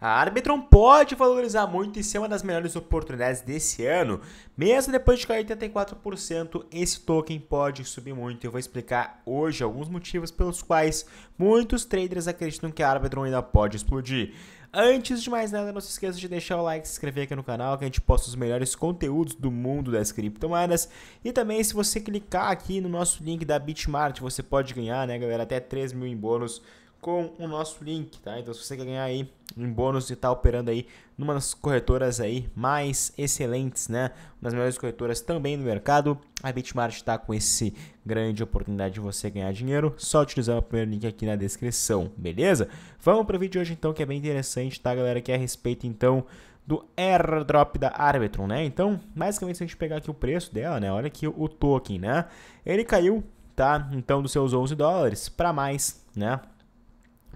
A Arbitron pode valorizar muito e ser uma das melhores oportunidades desse ano. Mesmo depois de cair 84%, esse token pode subir muito. Eu vou explicar hoje alguns motivos pelos quais muitos traders acreditam que a Arbitron ainda pode explodir. Antes de mais nada, não se esqueça de deixar o like, se inscrever aqui no canal, que a gente posta os melhores conteúdos do mundo das criptomoedas. E também, se você clicar aqui no nosso link da Bitmart, você pode ganhar, né, galera, até 3 mil em bônus com o nosso link, tá? Então se você quer ganhar aí um bônus e tá operando aí numa das corretoras aí mais excelentes, né? Uma das melhores corretoras também no mercado, a Bitmart está com esse grande oportunidade de você ganhar dinheiro, só utilizando o primeiro link aqui na descrição, beleza? Vamos para o vídeo de hoje então, que é bem interessante, tá galera, que é a respeito então do airdrop da Arbitrum, né? Então, basicamente, se a gente pegar aqui o preço dela, né? Olha aqui o token, né? Ele caiu, tá? Então, dos seus 11 dólares para mais, né?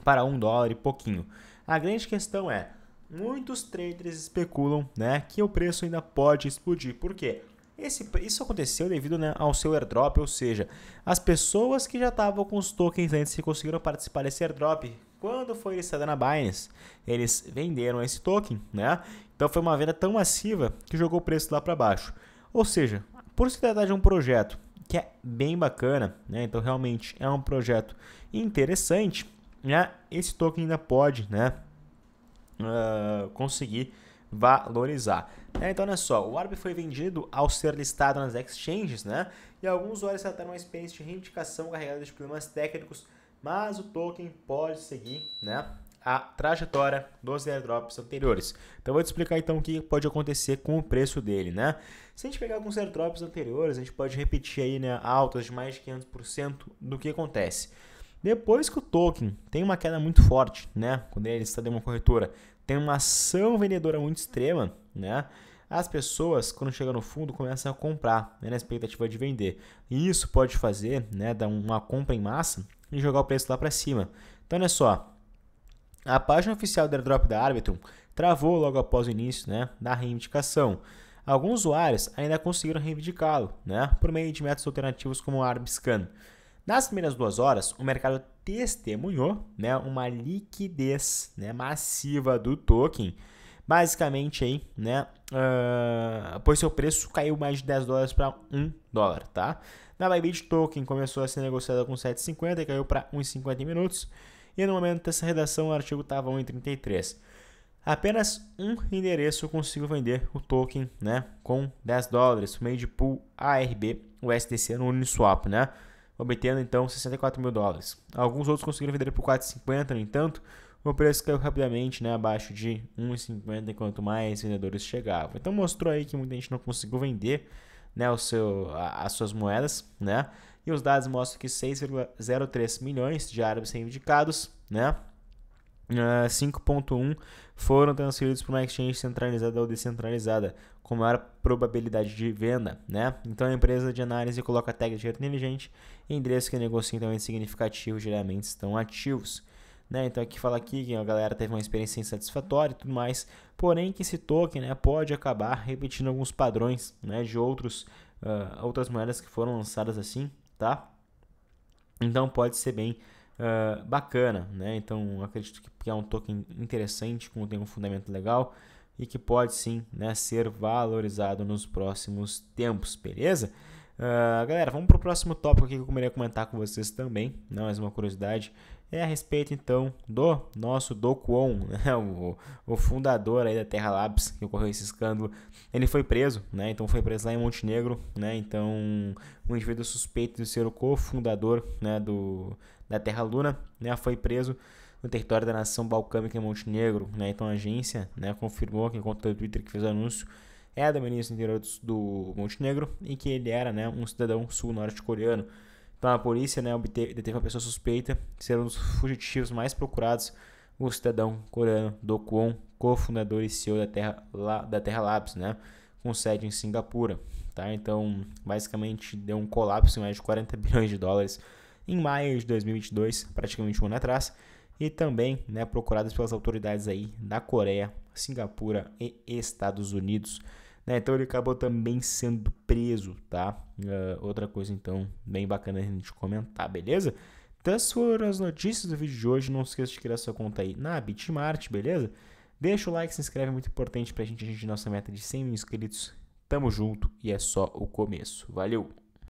para um dólar e pouquinho. A grande questão é, muitos traders especulam né, que o preço ainda pode explodir. Por quê? Esse, isso aconteceu devido né, ao seu airdrop, ou seja, as pessoas que já estavam com os tokens antes e conseguiram participar desse airdrop, quando foi listada na Binance, eles venderam esse token, né? Então foi uma venda tão massiva que jogou o preço lá para baixo. Ou seja, por se tratar de um projeto que é bem bacana, né? Então realmente é um projeto interessante, né, esse token ainda pode né, uh, conseguir valorizar. É, então, olha só, o ARB foi vendido ao ser listado nas exchanges, né? E alguns usuários trataram uma experiência de reivindicação carregada de problemas técnicos, mas o token pode seguir, né? A trajetória dos airdrops anteriores. Então, vou te explicar então o que pode acontecer com o preço dele, né? Se a gente pegar alguns airdrops anteriores, a gente pode repetir aí, né? Altas de mais de 500% do que acontece. Depois que o token tem uma queda muito forte, né? Quando ele está de uma corretora, tem uma ação vendedora muito extrema, né? As pessoas, quando chegam no fundo, começam a comprar né? na expectativa de vender. E isso pode fazer, né, dar uma compra em massa e jogar o preço lá para cima. Então, olha só. A página oficial do airdrop da Arbitrum travou logo após o início né, da reivindicação. Alguns usuários ainda conseguiram reivindicá-lo né, por meio de métodos alternativos como o ArbScan. Nas primeiras duas horas, o mercado testemunhou né, uma liquidez né, massiva do token. Basicamente, aí, né, uh, pois seu preço caiu mais de 10 dólares para 1 dólar. Tá? Na Bybit Token começou a ser negociada com 7,50 e caiu para 1,50 minutos. E no momento dessa redação, o artigo estava 1,33. Apenas um endereço conseguiu vender o token né, com 10 dólares, meio de pool ARB, USDC no Uniswap. Né? obtendo então 64 mil dólares. Alguns outros conseguiram vender por 4,50, no entanto, o preço caiu rapidamente, né, abaixo de 1,50 enquanto mais vendedores chegavam. Então mostrou aí que muita gente não conseguiu vender, né, o seu, a, as suas moedas, né? E os dados mostram que 6,03 milhões de árabes são indicados, né? 5.1 ah, foram transferidos para uma exchange centralizada ou descentralizada, com maior probabilidade de venda, né? Então a empresa de análise coloca a tag de dinheiro inteligente em endereços que negociam também então significativos geralmente estão ativos. Né? Então aqui fala aqui que a galera teve uma experiência insatisfatória e tudo mais, porém que esse token né, pode acabar repetindo alguns padrões né, de outros, uh, outras moedas que foram lançadas assim, tá? Então pode ser bem ah, bacana, né? Então acredito que é um token interessante, com tem um fundamento legal e que pode sim né, ser valorizado nos próximos tempos, beleza? Uh, galera, vamos para o próximo tópico aqui que eu queria comentar com vocês também, não né? mais uma curiosidade é a respeito então do nosso Do né? o, o, fundador aí da Terra Labs, que ocorreu esse escândalo. Ele foi preso, né? Então foi preso lá em Montenegro, né? Então, um indivíduo suspeito de ser o cofundador, né, do da Terra Luna, né, foi preso no território da nação balcânica em Montenegro, né? Então a agência, né, confirmou que conta do Twitter que fez o anúncio é da ministra do interior do, do Montenegro e que ele era, né, um cidadão sul-norte-coreano. Então tá a polícia né, obteve, deteve uma pessoa suspeita de ser um dos fugitivos mais procurados, o cidadão coreano Do Kwon, cofundador e CEO da Terra, da Terra Labs, né, com sede em Singapura. Tá? Então, basicamente, deu um colapso em mais de 40 bilhões de dólares em maio de 2022, praticamente um ano atrás, e também né, procurados pelas autoridades aí da Coreia, Singapura e Estados Unidos. Né? Então ele acabou também sendo preso, tá? Uh, outra coisa, então, bem bacana a gente comentar, beleza? Então, essas foram as notícias do vídeo de hoje. Não esqueça de criar sua conta aí na Bitmart, beleza? Deixa o like, se inscreve, é muito importante pra gente atingir nossa meta de 100 mil inscritos. Tamo junto e é só o começo. Valeu!